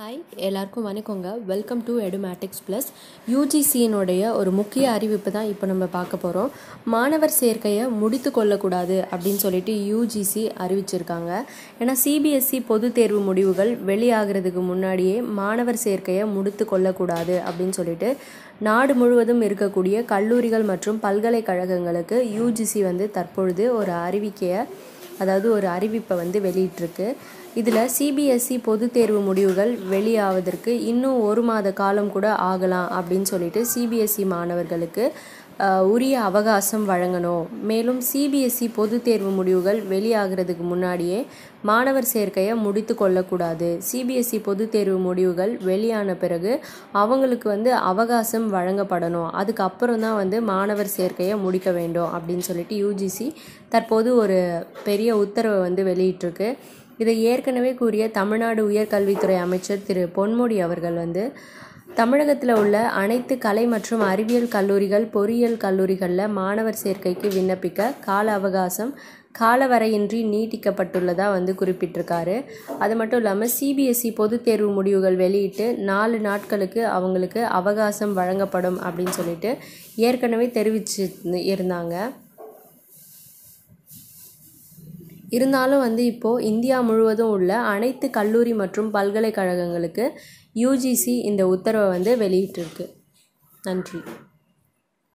hi எல்லாருக்கும் வணக்கங்க welcome to Edumatics plus யூஜிசியினுடைய ஒரு முக்கிய அறிவிப்பு தான் இப்போ நம்ம பார்க்க போகிறோம் மாணவர் சேர்க்கையை முடித்து கொள்ளக்கூடாது அப்படின்னு சொல்லிட்டு யூஜிசி அறிவிச்சிருக்காங்க ஏன்னா சிபிஎஸ்சி e பொது தேர்வு முடிவுகள் வெளியாகிறதுக்கு முன்னாடியே மாணவர் சேர்க்கையை முடித்து கொள்ளக்கூடாது அப்படின்னு சொல்லிட்டு நாடு முழுவதும் இருக்கக்கூடிய கல்லூரிகள் மற்றும் பல்கலைக்கழகங்களுக்கு யூஜிசி வந்து தற்பொழுது ஒரு அறிவிக்கையை அதாவது ஒரு அறிவிப்பை வந்து வெளியிட்டிருக்கு இதில் சிபிஎஸ்சி e பொது தேர்வு முடிவுகள் வெளியாவதற்கு இன்னும் ஒரு மாத காலம் கூட ஆகலாம் அப்படின்னு சொல்லிட்டு சிபிஎஸ்சி e மாணவர்களுக்கு உரிய அவகாசம் வழங்கணும் மேலும் சிபிஎஸ்சி e பொது தேர்வு முடிவுகள் வெளியாகிறதுக்கு முன்னாடியே மாணவர் சேர்க்கையை முடித்து கொள்ளக்கூடாது சிபிஎஸ்சி e பொது தேர்வு முடிவுகள் வெளியான பிறகு அவங்களுக்கு வந்து அவகாசம் வழங்கப்படணும் அதுக்கப்புறம் தான் வந்து மாணவர் சேர்க்கையை முடிக்க வேண்டும் அப்படின்னு சொல்லிட்டு யூஜிசி தற்போது ஒரு பெரிய உத்தரவை வந்து வெளியிட்டிருக்கு இதை ஏற்கனவே கூறிய தமிழ்நாடு உயர்கல்வித்துறை அமைச்சர் திரு பொன்முடி அவர்கள் வந்து தமிழகத்தில் உள்ள அனைத்து கலை மற்றும் அறிவியல் கல்லூரிகள் பொறியியல் கல்லூரிகளில் மாணவர் சேர்க்கைக்கு விண்ணப்பிக்க கால அவகாசம் காலவரையின்றி நீட்டிக்கப்பட்டுள்ளதாக வந்து குறிப்பிட்டிருக்காரு அது மட்டும் இல்லாமல் சிபிஎஸ்சி பொதுத் தேர்வு முடிவுகள் வெளியிட்டு நாலு நாட்களுக்கு அவங்களுக்கு அவகாசம் வழங்கப்படும் அப்படின்னு சொல்லிட்டு ஏற்கனவே தெரிவிச்சு இருந்தாங்க இருந்தாலும் வந்து இப்போது இந்தியா முழுவதும் உள்ள அனைத்து கல்லூரி மற்றும் பல்கலைக்கழகங்களுக்கு யூஜிசி இந்த உத்தரவை வந்து வெளியிட்டிருக்கு நன்றி